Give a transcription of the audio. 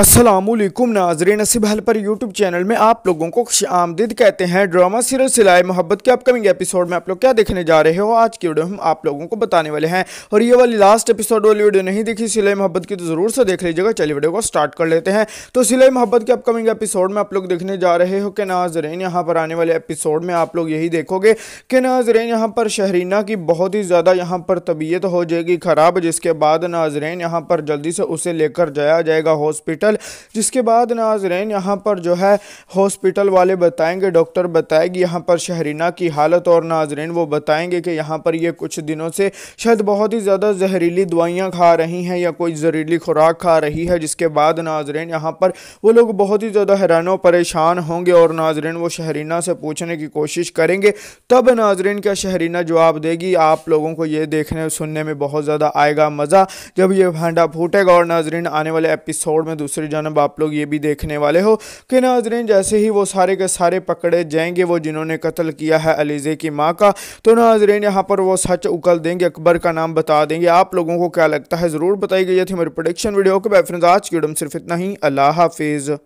असलम नाजरे नसीब हल पर यूट्यूब चैनल में आप लोगों को खुश आमदीद कहते हैं ड्रामा सीरियल सिलाई मोहब्बत के अपकमिंग एपिसोड में आप लोग क्या देखने जा रहे हो आज की वीडियो हम आप लोगों को बताने वाले हैं और ये वाली लास्ट एपिसोड वाली वीडियो नहीं देखी सिलाई मोहब्बत की तो ज़रूर से देख लीजिएगा चलिए वीडियो को स्टार्ट कर लेते हैं तो सिलाई मोहब्बत के अपकमिंग एपिसोड में आप लोग देखने जा रहे हो कि नाजरेन यहाँ पर आने वाले एपिसोड में आप लोग यही देखोगे कि नाजरेन यहाँ पर शहरीना की बहुत ही ज़्यादा यहाँ पर तबीयत हो जाएगी ख़राब जिसके बाद नाजरेन यहाँ पर जल्दी से उसे लेकर जाया जाएगा हॉस्पिटल हॉस्पिटल जिसके बाद नाजरेन यहाँ पर जो है हॉस्पिटल वाले बताएंगे डॉक्टर बताएगी यहाँ पर शहरीना की हालत और नाजरेन वो बताएंगे कि यहाँ पर ये कुछ दिनों से शायद बहुत ही ज़्यादा जहरीली दवाइयाँ खा रही हैं या कोई जहरीली खुराक खा रही है जिसके बाद नाजरेन यहाँ पर वो लोग बहुत ही ज़्यादा हैरान परेशान होंगे और नाजरेन वो शहरीना से पूछने की कोशिश करेंगे तब नाजरीन क्या शहरीना जवाब देगी आप लोगों को ये देखने सुनने में बहुत ज़्यादा आएगा मज़ा जब ये भांडा फूटेगा और नाजरीन आने वाले एपिसोड में दूसरी जानब आप लोग ये भी देखने वाले हो कि नाजरीन जैसे ही वो सारे के सारे पकड़े जाएंगे वो जिन्होंने कत्ल किया है अलीज़े की माँ का तो नाजरीन यहाँ पर वो सच उकल देंगे अकबर का नाम बता देंगे आप लोगों को क्या लगता है ज़रूर बताई गई थी मेरी प्रोडिक्शन वीडियो के फ्रेंड्स आज की वीडियो में सिर्फ इतना ही अल्लाह हाफिज़